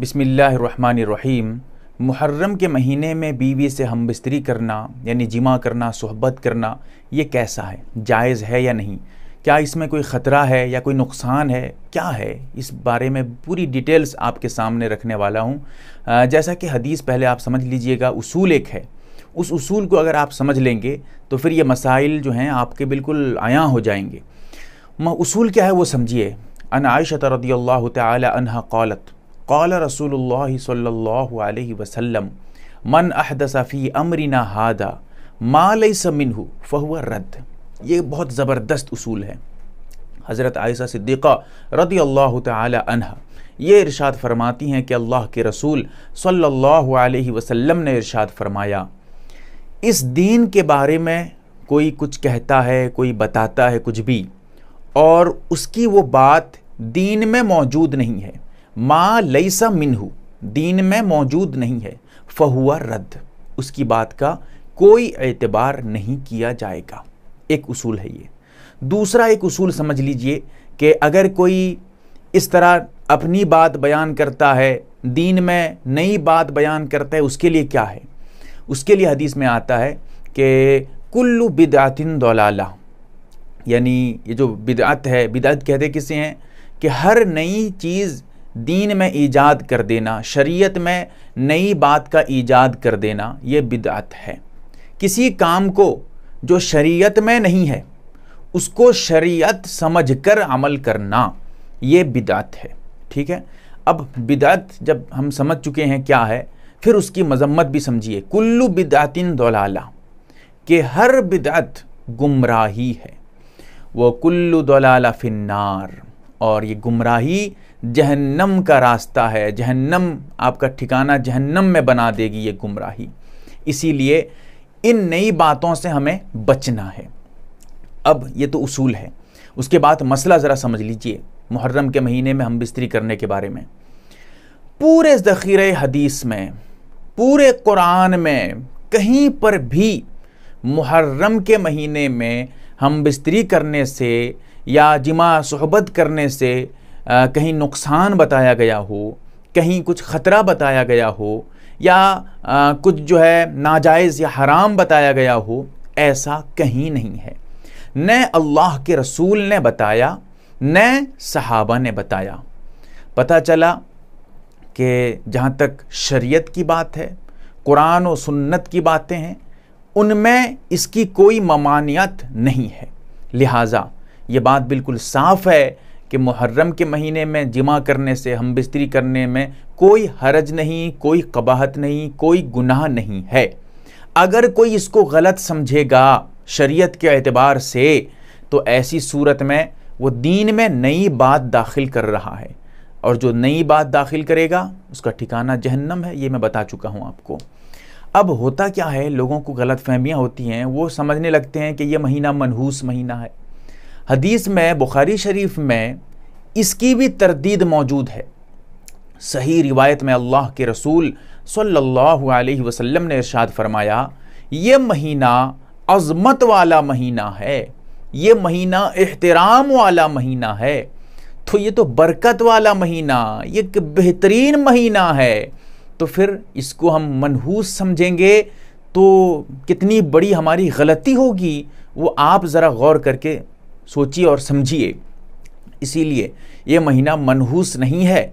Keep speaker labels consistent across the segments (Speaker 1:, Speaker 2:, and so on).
Speaker 1: بسم اللہ الرحمن الرحیم محرم کے مہینے میں بیوی سے ہم بستری کرنا یعنی جمع کرنا صحبت کرنا یہ کیسا ہے جائز ہے یا نہیں کیا اس میں کوئی خطرہ ہے یا کوئی نقصان ہے کیا ہے اس بارے میں پوری ڈیٹیلز آپ کے سامنے رکھنے والا ہوں جیسا کہ حدیث پہلے آپ سمجھ لیجئے گا اصول ایک ہے اس اصول کو اگر آپ سمجھ لیں گے تو پھر یہ مسائل جو ہیں آپ کے بالکل عیاں ہو جائیں گے اصول کیا ہے وہ سمجھیے عائشہ رضی اللہ تعالی عنہ قالت قال رسول اللہ صلی اللہ علیہ وسلم من احدث فی امرنا امرینا ما لیس منہ فہو رد یہ بہت زبردست اصول ہے حضرت عائصہ صدیقہ رضی اللہ تعالی عنہ یہ ارشاد فرماتی ہیں کہ اللہ کے رسول صلی اللہ علیہ وسلم نے ارشاد فرمایا اس دین کے بارے میں کوئی کچھ کہتا ہے کوئی بتاتا ہے کچھ بھی اور اس کی وہ بات دین میں موجود نہیں ہے ما لیسا منہو دین میں موجود نہیں ہے فہوا رد اس کی بات کا کوئی اعتبار نہیں کیا جائے گا ایک اصول ہے یہ دوسرا ایک اصول سمجھ لیجئے کہ اگر کوئی اس طرح اپنی بات بیان کرتا ہے دین میں نئی بات بیان کرتا ہے اس کے لیے کیا ہے اس کے لیے حدیث میں آتا ہے کہ کلو بدعتن دولالہ یعنی یہ جو بدعت ہے بدعت کہتے کسے ہیں کہ ہر نئی چیز دین میں ایجاد کر دینا شریعت میں نئی بات کا ایجاد کر دینا یہ بدعت ہے کسی کام کو جو شریعت میں نہیں ہے اس کو شریعت سمجھ کر عمل کرنا یہ بدعت ہے ٹھیک ہے اب بدعت جب ہم سمجھ چکے ہیں کیا ہے پھر اس کی مذمت بھی سمجھیے کلو بدعتن دولالہ کہ ہر بدعت گمراہی ہے وہ کلو دولالہ فنار اور یہ گمراہی جہنم کا راستہ ہے جہنم آپ کا ٹھکانہ جہنم میں بنا دے گی یہ گمراہی اسی لیے ان نئی باتوں سے ہمیں بچنا ہے اب یہ تو اصول ہے اس کے بعد مسئلہ ذرا سمجھ لیجئے محرم کے مہینے میں ہم بستری کرنے کے بارے میں پورے ذخیرۂ حدیث میں پورے قرآن میں کہیں پر بھی محرم کے مہینے میں ہم بستری کرنے سے یا جمع صحبت کرنے سے کہیں نقصان بتایا گیا ہو کہیں کچھ خطرہ بتایا گیا ہو یا کچھ جو ہے ناجائز یا حرام بتایا گیا ہو ایسا کہیں نہیں ہے نہ اللہ کے رسول نے بتایا نہ صحابہ نے بتایا پتہ چلا کہ جہاں تک شریعت کی بات ہے قرآن و سنت کی باتیں ہیں ان میں اس کی کوئی ممانعت نہیں ہے لہٰذا یہ بات بالکل صاف ہے کہ محرم کے مہینے میں جمع کرنے سے ہم بستری کرنے میں کوئی حرج نہیں کوئی قباحت نہیں کوئی گناہ نہیں ہے اگر کوئی اس کو غلط سمجھے گا شریعت کے اعتبار سے تو ایسی صورت میں وہ دین میں نئی بات داخل کر رہا ہے اور جو نئی بات داخل کرے گا اس کا ٹھکانہ جہنم ہے یہ میں بتا چکا ہوں آپ کو اب ہوتا کیا ہے لوگوں کو غلط فہمیاں ہوتی ہیں وہ سمجھنے لگتے ہیں کہ یہ مہینہ منحوس مہینہ ہے حدیث میں بخاری شریف میں اس کی بھی تردید موجود ہے صحیح روایت میں اللہ کے رسول صلی اللہ علیہ وسلم نے ارشاد فرمایا یہ مہینہ عظمت والا مہینہ ہے یہ مہینہ احترام والا مہینہ ہے تو یہ تو برکت والا مہینہ یہ ایک بہترین مہینہ ہے تو پھر اس کو ہم منحوس سمجھیں گے تو کتنی بڑی ہماری غلطی ہوگی وہ آپ ذرا غور کر کے سوچیے اور سمجھیے اسی لیے یہ مہینہ منحوس نہیں ہے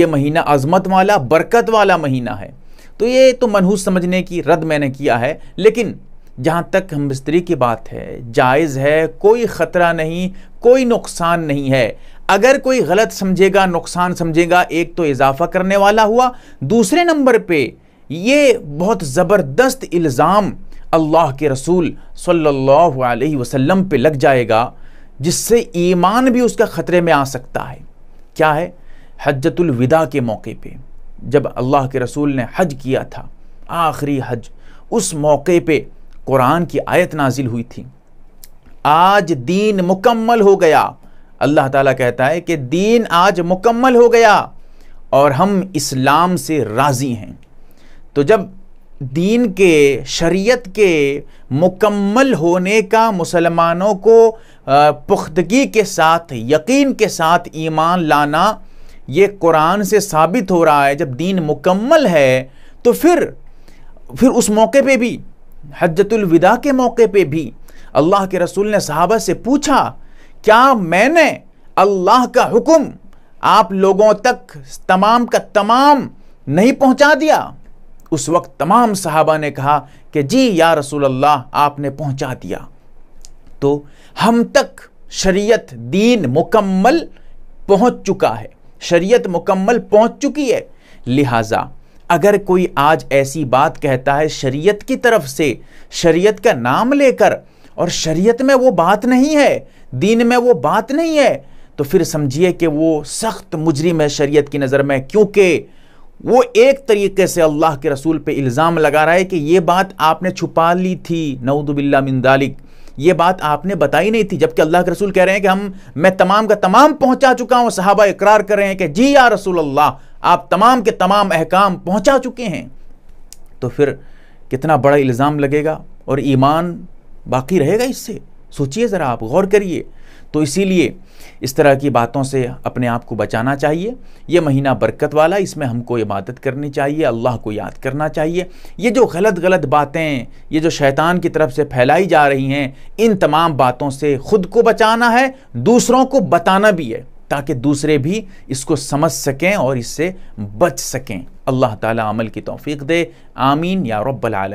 Speaker 1: یہ مہینہ عظمت والا برکت والا مہینہ ہے تو یہ تو منحوس سمجھنے کی رد میں نے کیا ہے لیکن جہاں تک ہم بستری کی بات ہے جائز ہے کوئی خطرہ نہیں کوئی نقصان نہیں ہے اگر کوئی غلط سمجھے گا نقصان سمجھے گا ایک تو اضافہ کرنے والا ہوا دوسرے نمبر پہ یہ بہت زبردست الزام اللہ کے رسول صلی اللہ علیہ وسلم پہ لگ جائے گا جس سے ایمان بھی اس کا خطرے میں آ سکتا ہے کیا ہے حجت الوداع کے موقع پہ جب اللہ کے رسول نے حج کیا تھا آخری حج اس موقع پہ قرآن کی آیت نازل ہوئی تھی آج دین مکمل ہو گیا اللہ تعالیٰ کہتا ہے کہ دین آج مکمل ہو گیا اور ہم اسلام سے راضی ہیں تو جب دین کے شریعت کے مکمل ہونے کا مسلمانوں کو پختگی کے ساتھ یقین کے ساتھ ایمان لانا یہ قرآن سے ثابت ہو رہا ہے جب دین مکمل ہے تو پھر پھر اس موقع پہ بھی حجت الوداع کے موقع پہ بھی اللہ کے رسول نے صحابہ سے پوچھا کیا میں نے اللہ کا حکم آپ لوگوں تک تمام کا تمام نہیں پہنچا دیا اس وقت تمام صحابہ نے کہا کہ جی یا رسول اللہ آپ نے پہنچا دیا تو ہم تک شریعت دین مکمل پہنچ چکا ہے شریعت مکمل پہنچ چکی ہے لہٰذا اگر کوئی آج ایسی بات کہتا ہے شریعت کی طرف سے شریعت کا نام لے کر اور شریعت میں وہ بات نہیں ہے دین میں وہ بات نہیں ہے تو پھر سمجھیے کہ وہ سخت مجرم ہے شریعت کی نظر میں کیونکہ وہ ایک طریقے سے اللہ کے رسول پہ الزام لگا رہا ہے کہ یہ بات آپ نے چھپا لی تھی نعوذ باللہ من دالک یہ بات آپ نے بتائی نہیں تھی جبکہ اللہ کے رسول کہہ رہے ہیں کہ ہم میں تمام کا تمام پہنچا چکا ہوں صحابہ اقرار کر رہے ہیں کہ جی یا رسول اللہ آپ تمام کے تمام احکام پہنچا چکے ہیں تو پھر کتنا بڑا الزام لگے گا اور ایمان باقی رہے گا اس سے سوچئے ذرا آپ غور کریے تو اسی لیے اس طرح کی باتوں سے اپنے آپ کو بچانا چاہیے یہ مہینہ برکت والا اس میں ہم کو عبادت کرنی چاہیے اللہ کو یاد کرنا چاہیے یہ جو غلط غلط باتیں یہ جو شیطان کی طرف سے پھیلائی جا رہی ہیں ان تمام باتوں سے خود کو بچانا ہے دوسروں کو بتانا بھی ہے تاکہ دوسرے بھی اس کو سمجھ سکیں اور اس سے بچ سکیں اللہ تعالیٰ عمل کی توفیق دے آمین یا رب العالم